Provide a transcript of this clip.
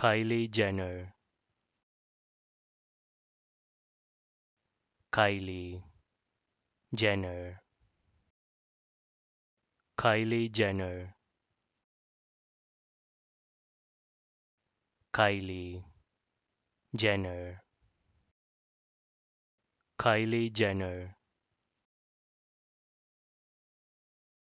kylie jenner kylie jenner kylie jenner kylie jenner kylie jenner